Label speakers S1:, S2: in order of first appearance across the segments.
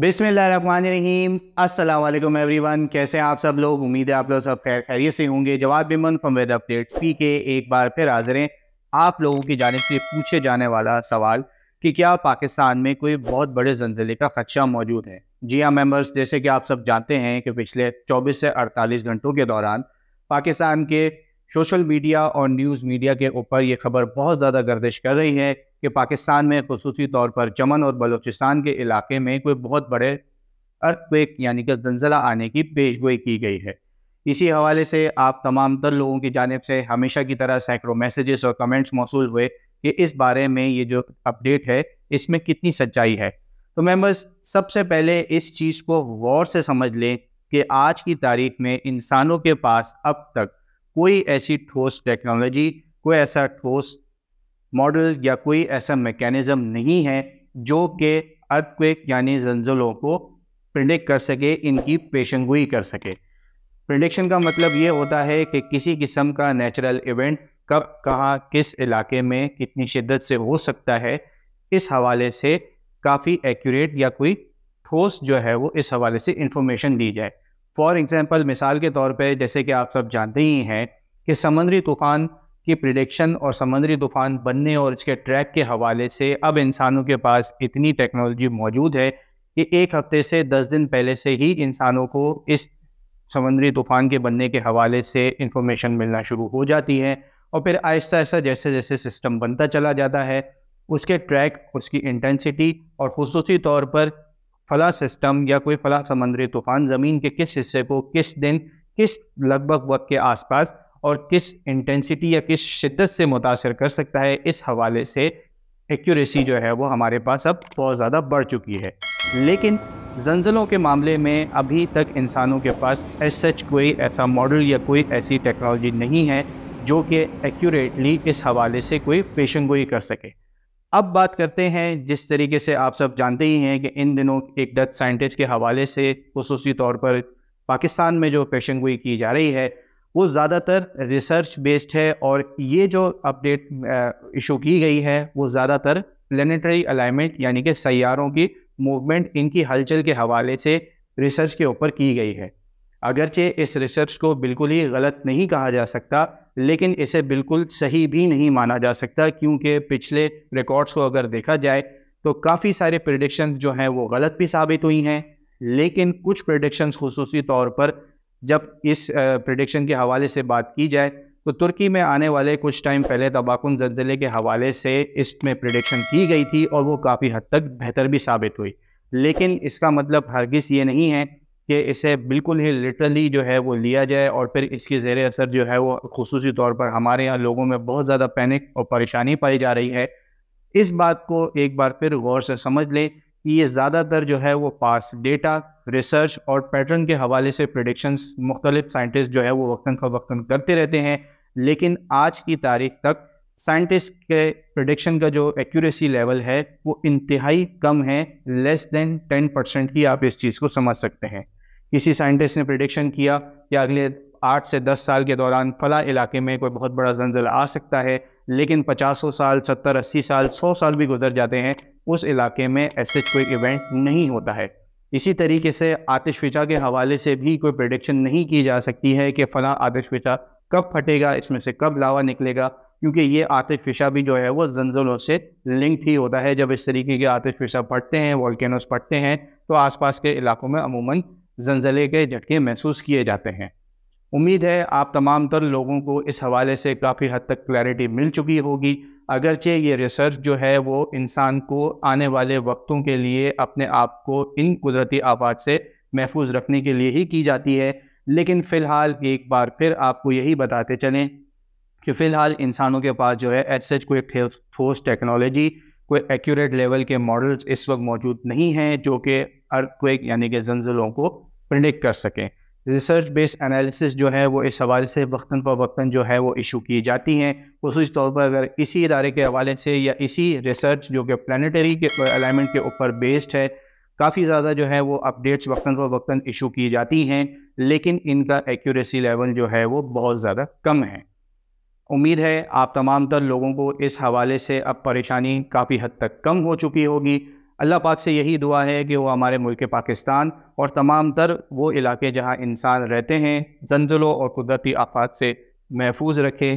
S1: बिसमीम अल्लाम एवरीवन कैसे हैं आप सब लोग उम्मीद है आप लोग सब खैर खैरियत से होंगे जवाब Biman from Ved updates P K एक बार फिर हाजिर हैं आप लोगों की जानब से पूछे जाने वाला सवाल कि क्या पाकिस्तान में कोई बहुत बड़े जलजिले का खदशा मौजूद है जी हाँ मेम्बर्स जैसे कि आप सब जानते हैं कि पिछले चौबीस से अड़तालीस घंटों के दौरान पाकिस्तान के सोशल मीडिया और न्यूज़ मीडिया के ऊपर ये खबर बहुत ज़्यादा गर्दिश कर रही है कि पाकिस्तान में खसूसी तौर पर चमन और बलूचिस्तान के इलाके में कोई बहुत बड़े अर्थवेक यानी कि जंजला आने की पेशगोई की गई है इसी हवाले से आप तमाम तर लोगों की जानब से हमेशा की तरह सैकड़ों मैसेजेस और कमेंट्स मौसू हुए कि इस बारे में ये जो अपडेट है इसमें कितनी सच्चाई है तो बस सबसे पहले इस चीज़ को गौर से समझ लें कि आज की तारीख में इंसानों के पास अब तक कोई ऐसी ठोस टेक्नोलॉजी कोई ऐसा ठोस मॉडल या कोई ऐसा मैकेनिज़्म नहीं है जो कि अर्थक्वेक यानी जंजलों को प्रिडिक्ट कर सके इनकी पेशन गोई कर सके प्रिडिक्शन का मतलब ये होता है कि किसी किस्म का नेचुरल इवेंट कब कहाँ किस इलाके में कितनी शिद्दत से हो सकता है इस हवाले से काफ़ी एक्यूरेट या कोई ठोस जो है वो इस हवाले से इंफॉर्मेशन दी जाए फॉर एग्ज़ाम्पल मिसाल के तौर पर जैसे कि आप सब जानते ही हैं कि समंदरी तूफ़ान की प्रिडिक्शन और समंदरी तूफ़ान बनने और इसके ट्रैक के हवाले से अब इंसानों के पास इतनी टेक्नोलॉजी मौजूद है कि एक हफ्ते से दस दिन पहले से ही इंसानों को इस समंदरी तूफ़ान के बनने के हवाले से इंफॉर्मेशन मिलना शुरू हो जाती है और फिर आहिस्ता आहिस्ता जैसे जैसे सिस्टम बनता चला जाता है उसके ट्रैक उसकी इंटेंसिटी और खसूसी तौर पर फला सिस्टम या कोई फला समंदरी तूफान ज़मीन के किस हिस्से को किस दिन किस लगभग वक्त के आसपास और किस इंटेंसिटी या किस शिद्दत से मुतासर कर सकता है इस हवाले से एक्यूरेसी जो है वो हमारे पास अब बहुत ज़्यादा बढ़ चुकी है लेकिन जंजलों के मामले में अभी तक इंसानों के पास एस सच कोई ऐसा मॉडल या कोई ऐसी टेक्नोलॉजी नहीं है जो कि एक्यूरेटली इस हवाले से कोई पेशन गोई कर सके अब बात करते हैं जिस तरीके से आप सब जानते ही हैं कि इन दिनों एक डच साइंटिस्ट के हवाले से खसूस तौर पर पाकिस्तान में जो पेशन गोई की जा रही है वो ज़्यादातर रिसर्च बेस्ड है और ये जो अपडेट इशू की गई है वो ज़्यादातर प्लानटरी अलाइनमेंट यानी कि सैारों की मूवमेंट इनकी हलचल के हवाले से रिसर्च के ऊपर की गई है अगरचे इस रिसर्च को बिल्कुल ही गलत नहीं कहा जा सकता लेकिन इसे बिल्कुल सही भी नहीं माना जा सकता क्योंकि पिछले रिकॉर्ड्स को अगर देखा जाए तो काफ़ी सारे प्रडिक्शन जो हैं वो गलत भी साबित हुई हैं लेकिन कुछ प्रडिक्शन खसूस तौर पर जब इस प्रडिक्शन के हवाले से बात की जाए तो तुर्की में आने वाले कुछ टाइम पहले तबाकुन जलजिले के हवाले से इसमें प्रडिक्शन की गई थी और वो काफ़ी हद तक बेहतर भी साबित हुई लेकिन इसका मतलब हरगिज़ ये नहीं है कि इसे बिल्कुल ही लिटरली जो है वो लिया जाए और फिर इसके ज़ेर असर जो है वो खसूस तौर पर हमारे यहाँ लोगों में बहुत ज़्यादा पैनिक और परेशानी पाई जा रही है इस बात को एक बार फिर गौर से समझ लें कि ये ज़्यादातर जो है वो पास डेटा रिसर्च और पैटर्न के हवाले से प्रडिक्शंस मुख्तलिफ साइंटिस्ट जो है वो वक्ता फ़वक्ता करते रहते हैं लेकिन आज की तारीख तक साइंटिस्ट के प्रोडिक्शन का जो एक्यूरेसी लेवल है वो इंतहाई कम है लेस देन टेन परसेंट ही आप इस चीज़ को समझ सकते हैं किसी साइंटिस्ट ने प्रोडिक्शन किया कि अगले आठ से दस साल के दौरान फला इलाके में कोई बहुत बड़ा जंजल आ सकता है लेकिन पचासों साल सत्तर अस्सी साल सौ साल भी गुजर जाते हैं उस इलाके में ऐसे कोई इवेंट नहीं होता है इसी तरीके से आतिश के हवाले से भी कोई प्रडिक्शन नहीं की जा सकती है कि फ़ला आतिशविचा कब फटेगा इसमें से कब लावा निकलेगा क्योंकि ये आतिश फिशा भी जो है वो जंजलों से लिंक ही होता है जब इस तरीके के आतिश फिशा पड़ते हैं वॉल्केनोस पड़ते हैं तो आसपास के इलाकों में अमूमन जंजले के झटके महसूस किए जाते हैं उम्मीद है आप तमाम तर लोगों को इस हवाले से काफ़ी हद तक क्लैरिटी मिल चुकी होगी अगरचे ये रिसर्च जो है वो इंसान को आने वाले वक्तों के लिए अपने आप को इन कुदरती आफात से महफूज रखने के लिए ही की जाती है लेकिन फ़िलहाल एक बार फिर आपको यही बताते चलें कि फ़िलहाल इंसानों के पास जो है एच सच कोई ठोस टेक्नोलॉजी कोई एक्यूरेट लेवल के मॉडल्स इस वक्त मौजूद नहीं हैं जो कि अर्थक्वेक यानी कि जंजलों को प्रिडिक्ट कर सकें रिसर्च बेस्ड एनालिसिस जो है वो इस हवाले से वक्ता पर वक्ता जो है वो इशू की जाती हैं खसूस तौर पर अगर इसी इदारे के हवाले से या इसी रिसर्च जो कि प्लानटरी के अलाइनमेंट के ऊपर बेस्ड है काफ़ी ज़्यादा जो है वो अपडेट्स वक्ता पर वक्ता इशू की जाती हैं लेकिन इनका एक्यूरेसी लेवल जो है वो बहुत ज़्यादा कम है उम्मीद है आप तमाम तर लोगों को इस हवाले से अब परेशानी काफ़ी हद तक कम हो चुकी होगी अल्लाह पाक से यही दुआ है कि वो हमारे मुल्क पाकिस्तान और तमाम तर वो इलाके जहाँ इंसान रहते हैं जंजलों और कुदरती आफात से महफूज रखे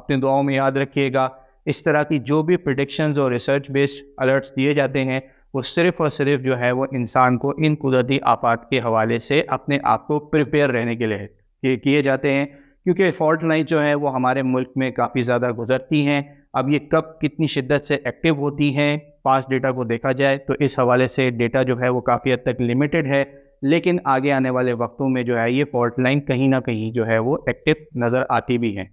S1: अपने दुआओं में याद रखिएगा इस तरह की जो भी प्रडिक्शन और रिसर्च बेस्ड अलर्ट्स दिए जाते हैं वो सिर्फ़ और सिर्फ जो है वो इंसान को इन कुदरती आफात के हवाले से अपने आप को प्रिपेयर रहने के लिए किए जाते हैं क्योंकि फॉल्ट लाइन जो है वो हमारे मुल्क में काफ़ी ज़्यादा गुजरती हैं अब ये कब कितनी शिद्दत से एक्टिव होती हैं पास डेटा को देखा जाए तो इस हवाले से डेटा जो है वो काफ़ी हद तक लिमिटेड है लेकिन आगे आने वाले वक्तों में जो है ये फॉल्ट लाइन कहीं ना कहीं जो है वो एक्टिव नज़र आती भी हैं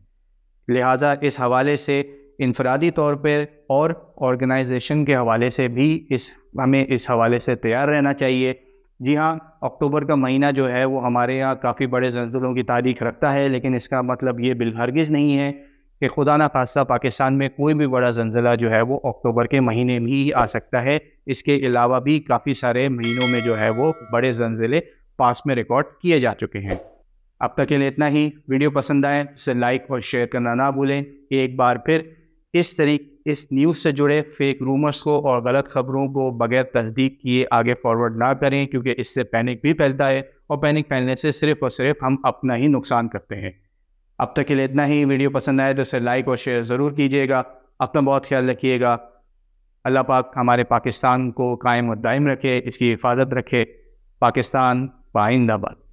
S1: लिहाजा इस हवाले से इनफरादी तौर पर और ऑर्गेनाइजेशन के हवाले से भी इस हमें इस हवाले से तैयार रहना चाहिए जी हाँ अक्टूबर का महीना जो है वो हमारे यहाँ काफ़ी बड़े जल्जलों की तारीख रखता है लेकिन इसका मतलब ये बिलहरगिज़ नहीं है कि खुदा ना खासा पाकिस्तान में कोई भी बड़ा जल्जिला जो है वो अक्टूबर के महीने में ही आ सकता है इसके अलावा भी काफ़ी सारे महीनों में जो है वो बड़े जल्जले पास में रिकॉर्ड किए जा चुके हैं अब तक के लिए इतना ही वीडियो पसंद आए उसे तो लाइक और शेयर करना ना भूलें एक बार फिर इस तरीके इस न्यूज़ से जुड़े फेक रूमर्स को और गलत खबरों को बगैर तस्दीक किए आगे फॉरवर्ड ना करें क्योंकि इससे पैनिक भी फैलता है और पैनिक फैलने से सिर्फ और सिर्फ हम अपना ही नुकसान करते हैं अब तक के लिए इतना ही वीडियो पसंद आए तो इसे लाइक और शेयर ज़रूर कीजिएगा अपना बहुत ख्याल रखिएगा अल्लाह पाक हमारे पाकिस्तान को कायम और दायम रखे इसकी हिफाजत रखे पाकिस्तान पाइंदाबाद